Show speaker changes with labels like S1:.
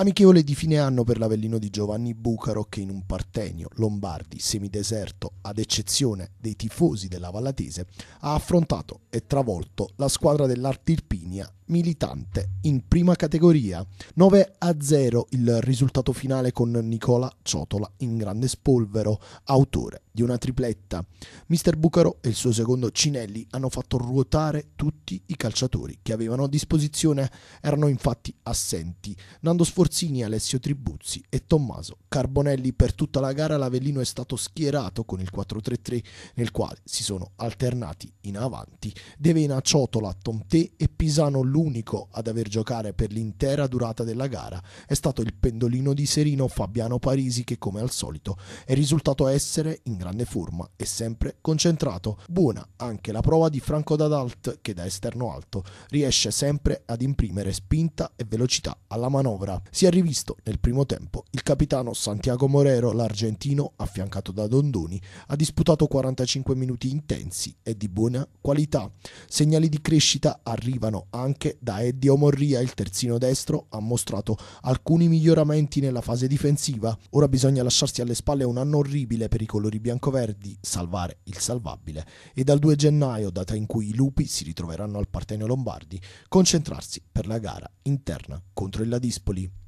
S1: Amichevole di fine anno per l'Avellino di Giovanni Bucaro che in un partenio lombardi semideserto, ad eccezione dei tifosi della Vallatese, ha affrontato e travolto la squadra dell'Artirpinia militante in prima categoria. 9 a 0 il risultato finale con Nicola Ciotola in grande spolvero, autore di una tripletta. Mister Bucaro e il suo secondo Cinelli hanno fatto ruotare tutti i calciatori che avevano a disposizione, erano infatti assenti. Nando Sforzini, Alessio Tribuzzi e Tommaso Carbonelli per tutta la gara l'Avellino è stato schierato con il 4-3-3 nel quale si sono alternati in avanti Devena Ciotola, Tomte e Pisano Lu l'unico ad aver giocare per l'intera durata della gara è stato il pendolino di Serino Fabiano Parisi che come al solito è risultato essere in grande forma e sempre concentrato. Buona anche la prova di Franco Dadalt che da esterno alto riesce sempre ad imprimere spinta e velocità alla manovra. Si è rivisto nel primo tempo il capitano Santiago Morero, l'argentino affiancato da Dondoni, ha disputato 45 minuti intensi e di buona qualità. Segnali di crescita arrivano anche anche da Eddie Omorria il terzino destro ha mostrato alcuni miglioramenti nella fase difensiva. Ora bisogna lasciarsi alle spalle un anno orribile per i colori biancoverdi, salvare il salvabile e dal 2 gennaio, data in cui i lupi si ritroveranno al Partenio Lombardi, concentrarsi per la gara interna contro il Ladispoli.